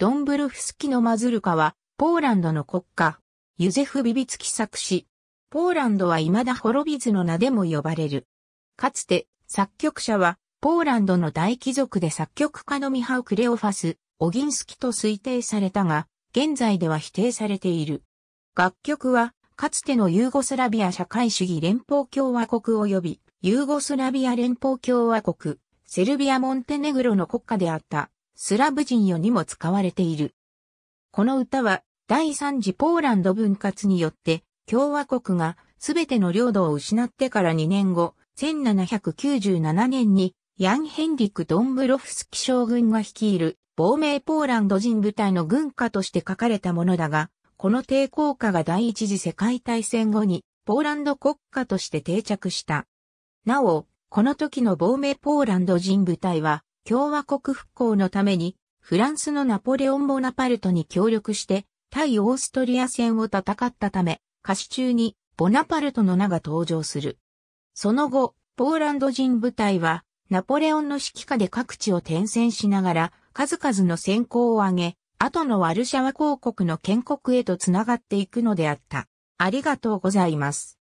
ドンブルフスキのマズルカは、ポーランドの国家、ユゼフ・ビビツキ作詞。ポーランドは未だ滅びずの名でも呼ばれる。かつて、作曲者は、ポーランドの大貴族で作曲家のミハウ・クレオファス、オギンスキと推定されたが、現在では否定されている。楽曲は、かつてのユーゴスラビア社会主義連邦共和国及び、ユーゴスラビア連邦共和国、セルビア・モンテネグロの国家であった。スラブ人よにも使われている。この歌は第三次ポーランド分割によって共和国がすべての領土を失ってから2年後、1797年にヤン・ヘンリク・ドンブロフスキ将軍が率いる亡命ポーランド人部隊の軍歌として書かれたものだが、この抵抗歌が第一次世界大戦後にポーランド国歌として定着した。なお、この時の亡命ポーランド人部隊は共和国復興のために、フランスのナポレオン・ボナパルトに協力して、対オーストリア戦を戦ったため、歌詞中にボナパルトの名が登場する。その後、ポーランド人部隊は、ナポレオンの指揮下で各地を転戦しながら、数々の戦功を挙げ、後のワルシャワ公国の建国へと繋がっていくのであった。ありがとうございます。